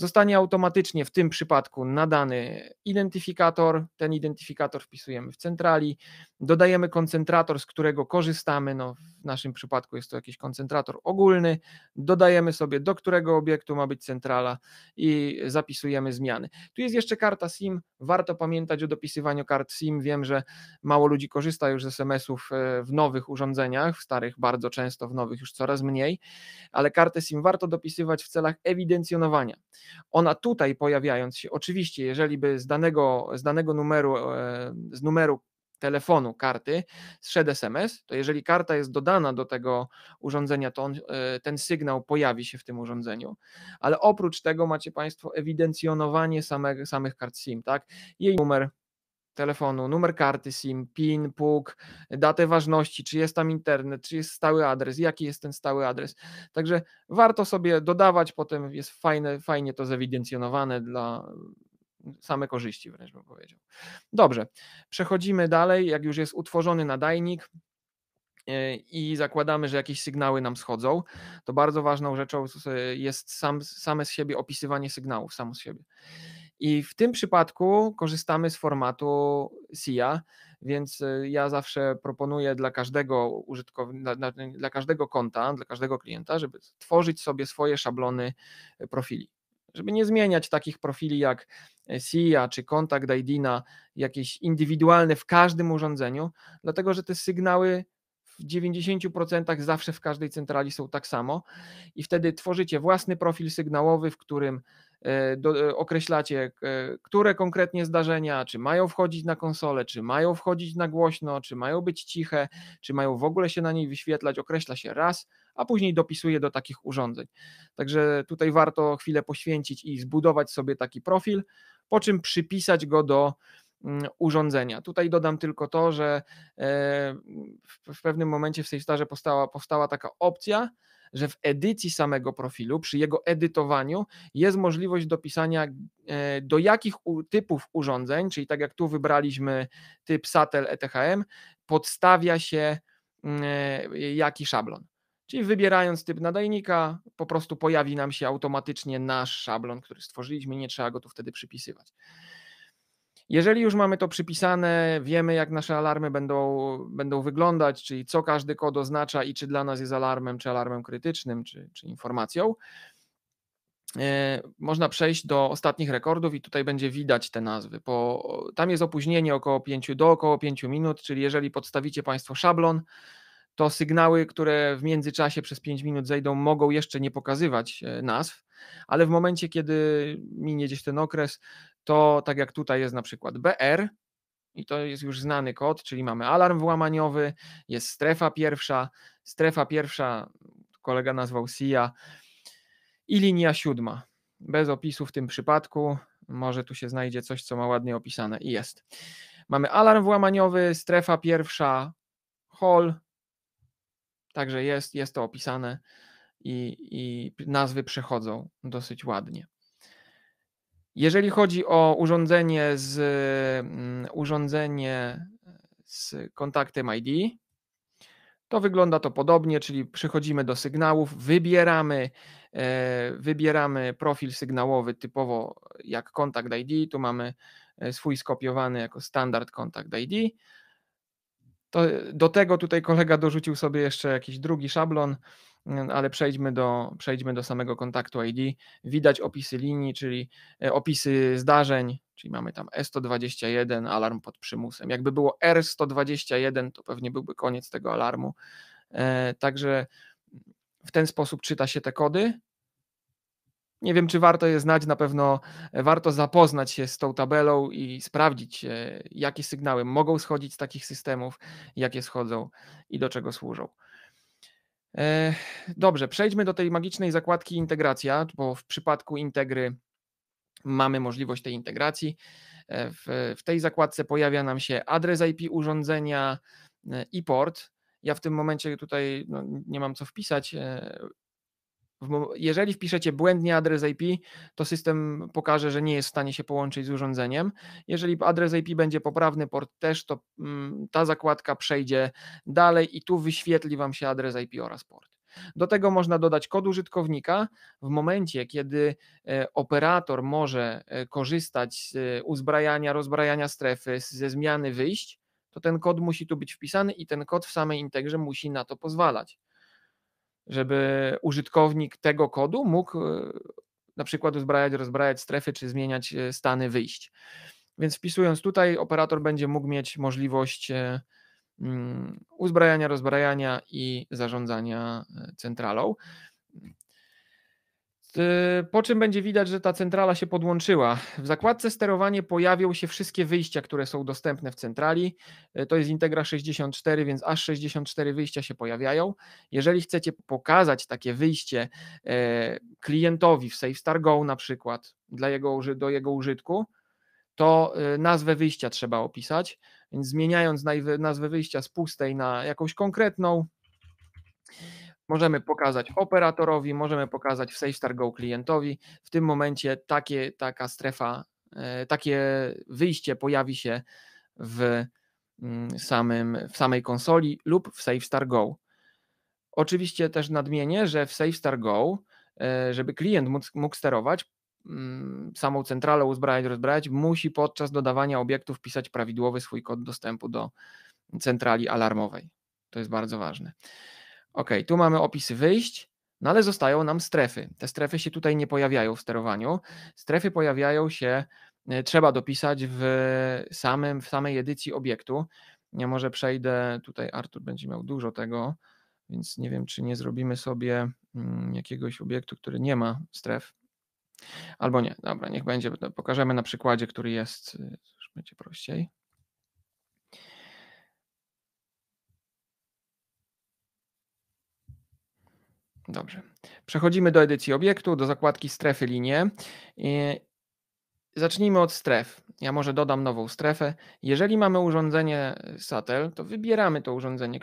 Zostanie automatycznie w tym przypadku nadany identyfikator. Ten identyfikator wpisujemy w centrali dodajemy koncentrator, z którego korzystamy, no w naszym przypadku jest to jakiś koncentrator ogólny, dodajemy sobie do którego obiektu ma być centrala i zapisujemy zmiany. Tu jest jeszcze karta SIM, warto pamiętać o dopisywaniu kart SIM, wiem, że mało ludzi korzysta już z SMS-ów e, w nowych urządzeniach, w starych bardzo często, w nowych już coraz mniej, ale kartę SIM warto dopisywać w celach ewidencjonowania. Ona tutaj pojawiając się, oczywiście jeżeli by z danego, z danego numeru, e, z numeru telefonu karty zszedł SMS, to jeżeli karta jest dodana do tego urządzenia, to on, e, ten sygnał pojawi się w tym urządzeniu. Ale oprócz tego macie Państwo ewidencjonowanie samych, samych kart SIM, tak? Jej numer telefonu, numer karty SIM, PIN, PUK, datę ważności, czy jest tam internet, czy jest stały adres, jaki jest ten stały adres. Także warto sobie dodawać, potem jest fajne, fajnie to zewidencjonowane dla same korzyści wręcz bym powiedział. Dobrze, przechodzimy dalej, jak już jest utworzony nadajnik e, i zakładamy, że jakieś sygnały nam schodzą, to bardzo ważną rzeczą jest sam, same z siebie opisywanie sygnałów, samo z siebie. I w tym przypadku korzystamy z formatu SIA, więc e, ja zawsze proponuję dla każdego użytkownika, dla, dla każdego konta, dla każdego klienta, żeby tworzyć sobie swoje szablony e, profili żeby nie zmieniać takich profili jak e, SIA czy Contact ID na jakieś indywidualne w każdym urządzeniu, dlatego że te sygnały w 90% zawsze w każdej centrali są tak samo i wtedy tworzycie własny profil sygnałowy, w którym e, e, określacie, które konkretnie zdarzenia, czy mają wchodzić na konsolę, czy mają wchodzić na głośno, czy mają być ciche, czy mają w ogóle się na niej wyświetlać, określa się raz, a później dopisuje do takich urządzeń. Także tutaj warto chwilę poświęcić i zbudować sobie taki profil, po czym przypisać go do mm, urządzenia. Tutaj dodam tylko to, że e, w pewnym momencie w SafeStarze powstała, powstała taka opcja, że w edycji samego profilu, przy jego edytowaniu, jest możliwość dopisania e, do jakich typów urządzeń, czyli tak jak tu wybraliśmy typ SATEL ETHM, podstawia się mm, e, jaki szablon. Czyli wybierając typ nadajnika, po prostu pojawi nam się automatycznie nasz szablon, który stworzyliśmy, nie trzeba go tu wtedy przypisywać. Jeżeli już mamy to przypisane, wiemy jak nasze alarmy będą, będą wyglądać, czyli co każdy kod oznacza i czy dla nas jest alarmem, czy alarmem krytycznym, czy, czy informacją, e, można przejść do ostatnich rekordów i tutaj będzie widać te nazwy. Po, tam jest opóźnienie około 5 do około 5 minut, czyli jeżeli podstawicie Państwo szablon, to sygnały, które w międzyczasie przez 5 minut zejdą, mogą jeszcze nie pokazywać e, nazw, ale w momencie, kiedy minie gdzieś ten okres, to tak jak tutaj jest na przykład BR, i to jest już znany kod, czyli mamy alarm włamaniowy, jest strefa pierwsza, strefa pierwsza, kolega nazwał SIA, i linia siódma. Bez opisu w tym przypadku, może tu się znajdzie coś, co ma ładnie opisane i jest. Mamy alarm włamaniowy, strefa pierwsza, hall, Także jest, jest to opisane i, i nazwy przechodzą dosyć ładnie. Jeżeli chodzi o urządzenie z, mm, urządzenie z kontaktem ID, to wygląda to podobnie, czyli przychodzimy do sygnałów, wybieramy, e, wybieramy profil sygnałowy typowo jak kontakt ID. Tu mamy e, swój skopiowany jako standard kontakt ID. To e, do tego tutaj kolega dorzucił sobie jeszcze jakiś drugi szablon, ale przejdźmy do, przejdźmy do samego kontaktu ID. Widać opisy linii, czyli e, opisy zdarzeń, czyli mamy tam E121, alarm pod przymusem. Jakby było R121, to pewnie byłby koniec tego alarmu. E, także w ten sposób czyta się te kody nie wiem, czy warto je znać, na pewno e, warto zapoznać się z tą tabelą i sprawdzić, e, jakie sygnały mogą schodzić z takich systemów, jakie schodzą i do czego służą. E, dobrze, przejdźmy do tej magicznej zakładki integracja, bo w przypadku integry mamy możliwość tej integracji. W, w tej zakładce pojawia nam się adres IP urządzenia i port. Ja w tym momencie tutaj no, nie mam co wpisać, jeżeli wpiszecie błędnie adres IP, to system pokaże, że nie jest w stanie się połączyć z urządzeniem. Jeżeli adres IP będzie poprawny, port też, to mm, ta zakładka przejdzie dalej i tu wyświetli Wam się adres IP oraz port. Do tego można dodać kod użytkownika. W momencie, kiedy e, operator może e, korzystać z e, uzbrajania, rozbrajania strefy, ze zmiany wyjść, to ten kod musi tu być wpisany i ten kod w samej integrze musi na to pozwalać żeby użytkownik tego kodu mógł e, na przykład uzbrajać, rozbrajać strefy czy zmieniać e, stany wyjść. Więc wpisując tutaj, operator będzie mógł mieć możliwość e, mm, uzbrajania, rozbrajania i zarządzania centralą. Yy, po czym będzie widać, że ta centrala się podłączyła. W zakładce sterowanie pojawią się wszystkie wyjścia, które są dostępne w centrali. Yy, to jest Integra 64, więc aż 64 wyjścia się pojawiają. Jeżeli chcecie pokazać takie wyjście yy, klientowi w SafeStar Go na przykład dla jego, do jego użytku, to nazwę wyjścia trzeba opisać. Więc zmieniając nazwę wyjścia z pustej na jakąś konkretną, Możemy pokazać operatorowi, możemy pokazać w SafeStar Go klientowi. W tym momencie takie, taka strefa, e, takie wyjście pojawi się w, mm, samym, w samej konsoli lub w SafeStar Go. Oczywiście też nadmienię, że w SafeStar Go, e, żeby klient mógł, mógł sterować, mm, samą centralę uzbrajać, rozbrajać, musi podczas dodawania obiektów pisać prawidłowy swój kod dostępu do centrali alarmowej. To jest bardzo ważne. Ok, tu mamy opisy wyjść, no ale zostają nam strefy. Te strefy się tutaj nie pojawiają w sterowaniu. Strefy pojawiają się, e, trzeba dopisać w, samym, w samej edycji obiektu. Ja może przejdę, tutaj Artur będzie miał dużo tego, więc nie wiem, czy nie zrobimy sobie mm, jakiegoś obiektu, który nie ma stref. Albo nie, dobra, niech będzie, pokażemy na przykładzie, który jest, już e, będzie prościej. Dobrze. Przechodzimy do edycji obiektu, do zakładki strefy linie. Zacznijmy od stref. Ja może dodam nową strefę. Jeżeli mamy urządzenie SATEL, to wybieramy to urządzenie,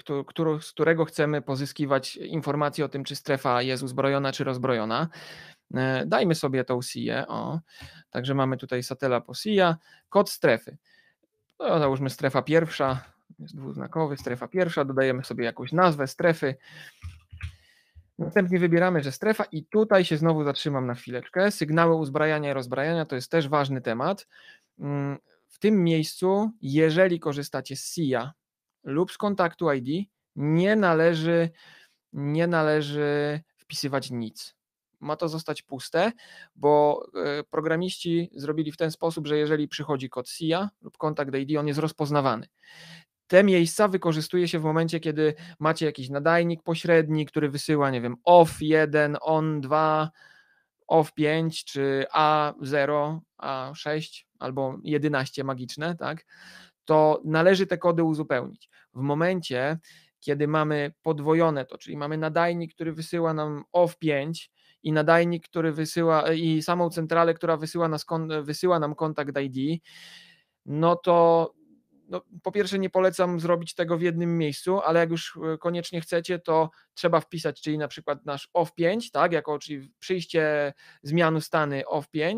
z którego chcemy pozyskiwać informacje o tym, czy strefa jest uzbrojona, czy rozbrojona. E, dajmy sobie tą SIE. O, także mamy tutaj SATELa po SIA. E. Kod strefy. No, załóżmy strefa pierwsza, jest dwuznakowy, strefa pierwsza. Dodajemy sobie jakąś nazwę strefy. Następnie wybieramy, że strefa i tutaj się znowu zatrzymam na chwileczkę. Sygnały uzbrajania i rozbrajania to jest też ważny temat. Mm, w tym miejscu, jeżeli korzystacie z SIA lub z kontaktu ID, nie należy, nie należy wpisywać nic. Ma to zostać puste, bo e, programiści zrobili w ten sposób, że jeżeli przychodzi kod SIA lub kontakt ID, on jest rozpoznawany te miejsca wykorzystuje się w momencie, kiedy macie jakiś nadajnik pośredni, który wysyła, nie wiem, OFF1, ON2, OFF5 czy A0, A6 albo 11 magiczne, tak? To należy te kody uzupełnić. W momencie, kiedy mamy podwojone to, czyli mamy nadajnik, który wysyła nam OFF5 i nadajnik, który wysyła e, i samą centralę, która wysyła, nas, wysyła nam kontakt ID, no to no, po pierwsze nie polecam zrobić tego w jednym miejscu, ale jak już e, koniecznie chcecie, to trzeba wpisać, czyli na przykład nasz OF5, tak, jako czyli przyjście zmian stany OF5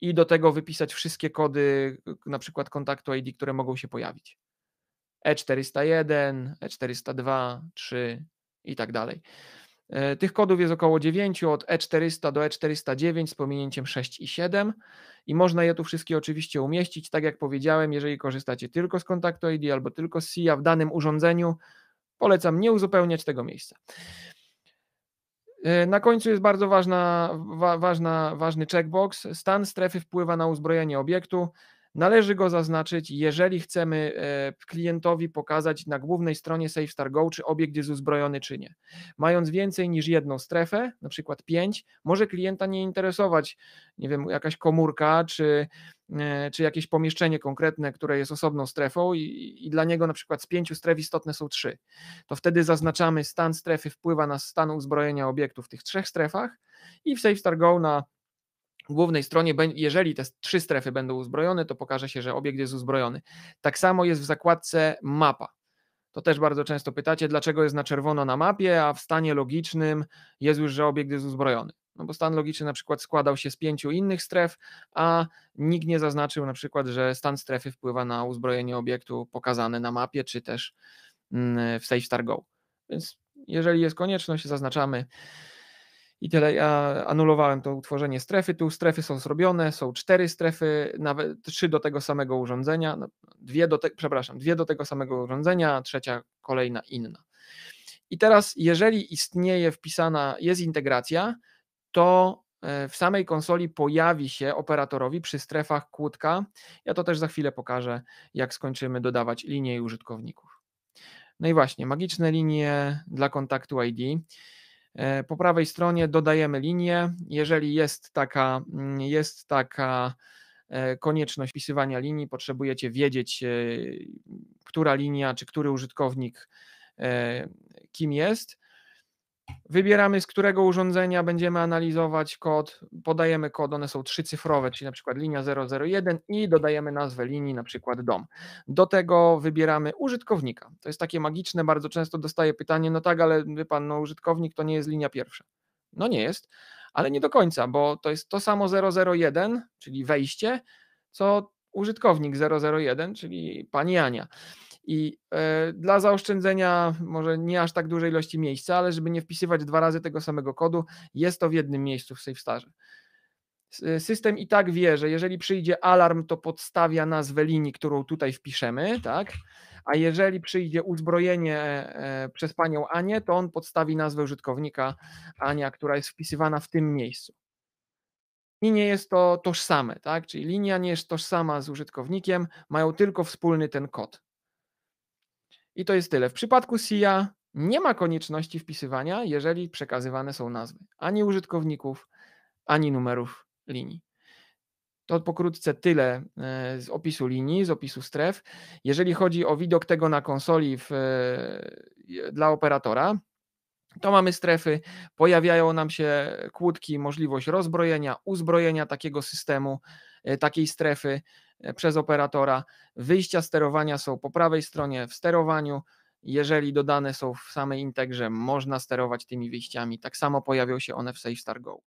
i do tego wypisać wszystkie kody, e, na przykład kontaktu ID, które mogą się pojawić. E401, E402, 3 i tak dalej. E, tych kodów jest około 9, od E400 do E409 z pominięciem 6 i 7 i można je tu wszystkie oczywiście umieścić. Tak jak powiedziałem, jeżeli korzystacie tylko z kontaktu ID albo tylko z SIA w danym urządzeniu, polecam nie uzupełniać tego miejsca. E, na końcu jest bardzo ważna, wa, ważna, ważny checkbox. Stan strefy wpływa na uzbrojenie obiektu. Należy go zaznaczyć, jeżeli chcemy e, klientowi pokazać na głównej stronie SafeStar Go, czy obiekt jest uzbrojony, czy nie. Mając więcej niż jedną strefę, na przykład 5, może klienta nie interesować, nie wiem, jakaś komórka, czy, e, czy jakieś pomieszczenie konkretne, które jest osobną strefą i, i dla niego na przykład z pięciu stref istotne są trzy. To wtedy zaznaczamy stan strefy wpływa na stan uzbrojenia obiektu w tych trzech strefach i w SafeStar Go na głównej stronie, jeżeli te trzy strefy będą uzbrojone, to pokaże się, że obiekt jest uzbrojony. Tak samo jest w zakładce mapa. To też bardzo często pytacie, dlaczego jest na czerwono na mapie, a w stanie logicznym jest już, że obiekt jest uzbrojony. No bo stan logiczny na przykład składał się z pięciu innych stref, a nikt nie zaznaczył na przykład, że stan strefy wpływa na uzbrojenie obiektu pokazane na mapie, czy też mm, w Star Go. Więc jeżeli jest konieczność, zaznaczamy i tyle. Ja anulowałem to utworzenie strefy. Tu strefy są zrobione, są cztery strefy, nawet trzy do tego samego urządzenia, no, dwie do te, przepraszam, dwie do tego samego urządzenia, trzecia kolejna inna. I teraz, jeżeli istnieje wpisana, jest integracja, to e, w samej konsoli pojawi się operatorowi przy strefach kłódka. Ja to też za chwilę pokażę, jak skończymy dodawać linie użytkowników. No i właśnie, magiczne linie dla kontaktu ID. E, po prawej stronie dodajemy linię. Jeżeli jest taka, mm, jest taka e, konieczność wpisywania linii, potrzebujecie wiedzieć, e, która linia czy który użytkownik kim jest, Wybieramy, z którego urządzenia będziemy analizować kod, podajemy kod, one są trzycyfrowe, czyli na przykład linia 001 i dodajemy nazwę linii, na przykład dom. Do tego wybieramy użytkownika. To jest takie magiczne, bardzo często dostaję pytanie, no tak, ale wie pan, no użytkownik to nie jest linia pierwsza. No nie jest, ale nie do końca, bo to jest to samo 001, czyli wejście, co użytkownik 001, czyli pani Ania. I e, dla zaoszczędzenia może nie aż tak dużej ilości miejsca, ale żeby nie wpisywać dwa razy tego samego kodu, jest to w jednym miejscu w SafeStarze. E, system i tak wie, że jeżeli przyjdzie alarm, to podstawia nazwę linii, którą tutaj wpiszemy, tak? A jeżeli przyjdzie uzbrojenie e, przez panią Anię, to on podstawi nazwę użytkownika Ania, która jest wpisywana w tym miejscu. I nie jest to tożsame, tak? Czyli linia nie jest tożsama z użytkownikiem, mają tylko wspólny ten kod. I to jest tyle. W przypadku SIA nie ma konieczności wpisywania, jeżeli przekazywane są nazwy ani użytkowników, ani numerów linii. To pokrótce tyle e, z opisu linii, z opisu stref. Jeżeli chodzi o widok tego na konsoli w, e, dla operatora, to mamy strefy, pojawiają nam się kłódki, możliwość rozbrojenia, uzbrojenia takiego systemu, e, takiej strefy. E, przez operatora. Wyjścia sterowania są po prawej stronie w sterowaniu. Jeżeli dodane są w samej integrze, można sterować tymi wyjściami. Tak samo pojawią się one w SafeStar Go.